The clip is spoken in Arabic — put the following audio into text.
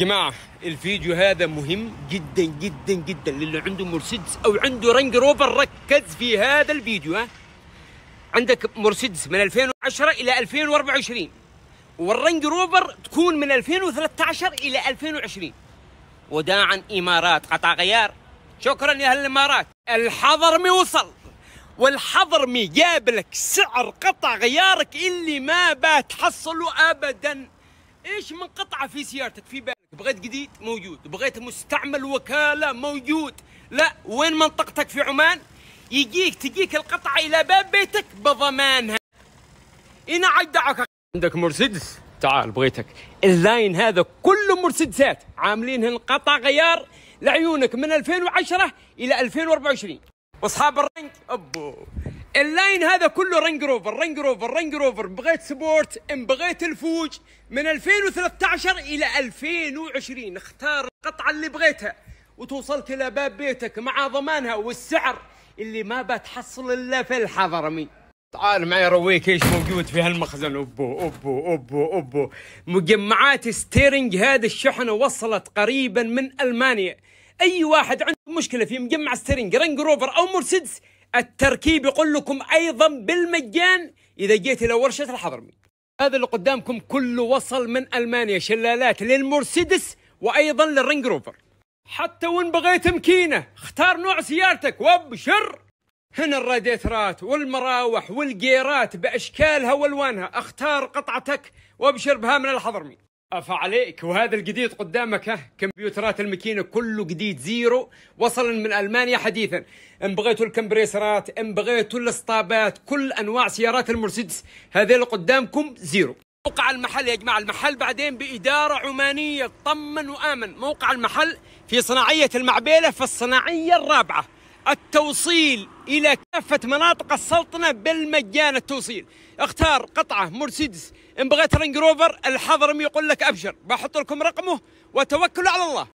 جماعة الفيديو هذا مهم جدا جدا جدا للي عنده مرسيدس او عنده رنج روفر ركز في هذا الفيديو ها عندك مرسيدس من 2010 الى 2024 والرنج روفر تكون من 2013 الى 2020 وداعا امارات قطع غيار شكرا يا اهل الامارات الحضرمي وصل والحضرمي جاب لك سعر قطع غيارك اللي ما بتحصله ابدا ايش من قطعه في سيارتك في بغيت جديد موجود بغيت مستعمل وكاله موجود لا وين منطقتك في عمان يجيك تجيك القطعه الى باب بيتك بضمانها انا دعك عندك مرسيدس تعال بغيتك اللاين هذا كله مرسيدسات عاملينهن قطع غيار لعيونك من 2010 الى 2024 واصحاب الرنج ابو اللاين هذا كله رينج روفر رينج روفر رينج روفر بغيت سبورت ان بغيت الفوج من 2013 الى 2020 اختار القطعه اللي بغيتها وتوصلت الى باب بيتك مع ضمانها والسعر اللي ما بتحصل الا في الحضرمي تعال معي رويك ايش موجود في هالمخزن اوبو اوبو اوبو اوبو مجمعات ستيرنج هذه الشحنه وصلت قريبا من المانيا اي واحد عنده مشكله في مجمع ستيرنج رينج روفر او مرسيدس التركيب يقول لكم ايضا بالمجان اذا جيت الى ورشه الحضرمي هذا اللي قدامكم كله وصل من المانيا شلالات للمرسيدس وايضا للرينج روفر حتى وان بغيت مكينه اختار نوع سيارتك وابشر هنا الراديترات والمراوح والجيرات باشكالها والوانها اختار قطعتك وابشر بها من الحضرمي افا عليك وهذا الجديد قدامك ها كمبيوترات الماكينة كله جديد زيرو وصلا من ألمانيا حديثا إن بغيتوا الكمبريسرات إن بغيتوا الاسطابات كل أنواع سيارات المرسيدس هذه اللي قدامكم زيرو موقع المحل يا جماعة المحل بعدين بإدارة عمانية طمن وآمن موقع المحل في صناعية المعبيلة في الصناعية الرابعة التوصيل الى كافه مناطق السلطنه بالمجان التوصيل اختار قطعه مرسيدس ان بغيت رينج روفر الحضرمي يقول لك ابشر بحط لكم رقمه وتوكلوا على الله